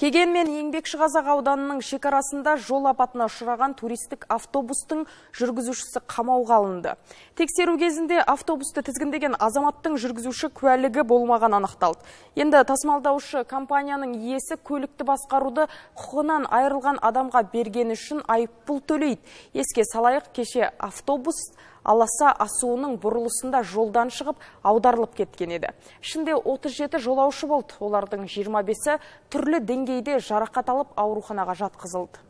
Кеген мен еңбекші қазақ ауданының шекарасында жол апатына ұшыраған туристік автобустың жүргізушісі қамауға алынды. Тексеру кезінде автобусты тізгіндеген азаматтың жүргізуші куәлігі болмаған анықталды. Енді тасымалдаушы компанияның иесі көлікті басқаруды құқынан айырылған адамға берген үшін айыппұл төлейді. Еске салайық кеше автобус аласа асуының бұрылысында жолдан шығып аударылып кеткен еді. Ішінде 37 жолаушы болды. Олардың 25-і түрлі деңгейде жарақат алып ауруханаға жатқызылды.